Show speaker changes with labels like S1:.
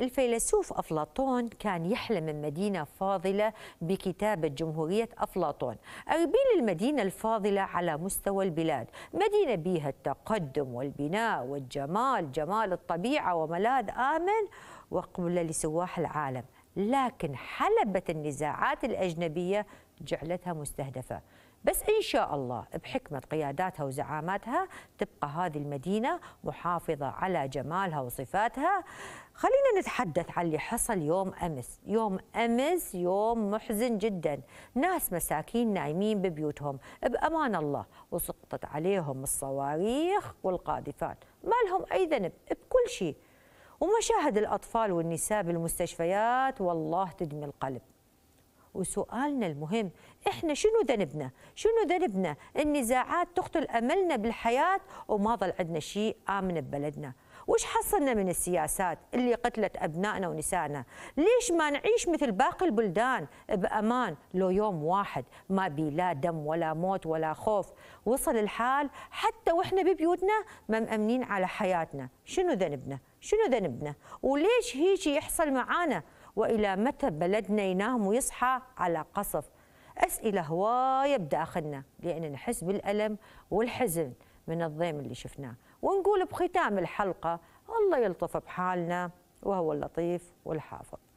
S1: الفيلسوف أفلاطون كان يحلم من مدينة فاضلة بكتابة جمهورية أفلاطون أربيل المدينة الفاضلة على مستوى البلاد مدينة بها التقدم والبناء والجمال جمال الطبيعة وملاذ آمن وقبل لسواح العالم لكن حلبة النزاعات الأجنبية جعلتها مستهدفة بس إن شاء الله بحكمة قياداتها وزعاماتها تبقى هذه المدينة محافظة على جمالها وصفاتها خلينا نتحدث عن اللي حصل يوم أمس يوم أمس يوم محزن جدا ناس مساكين نايمين ببيوتهم بأمان الله وسقطت عليهم الصواريخ والقاذفات ما لهم أي ذنب بكل شيء ومشاهد الأطفال والنساء بالمستشفيات والله تدمي القلب وسؤالنا المهم احنا شنو ذنبنا شنو ذنبنا النزاعات تقتل املنا بالحياه وما ظل عندنا شيء امن ببلدنا وش حصلنا من السياسات اللي قتلت أبنائنا ونسائنا ليش ما نعيش مثل باقي البلدان بأمان لو يوم واحد ما بي لا دم ولا موت ولا خوف وصل الحال حتى وإحنا ببيوتنا ما مأمنين على حياتنا شنو ذنبنا شنو ذنبنا وليش هيجي يحصل معانا والى متى بلدنا ينام ويصحى على قصف اسئله هوايه بداخلنا لان نحس بالالم والحزن من الضيم اللي شفناه ونقول بختام الحلقه الله يلطف بحالنا وهو اللطيف والحافظ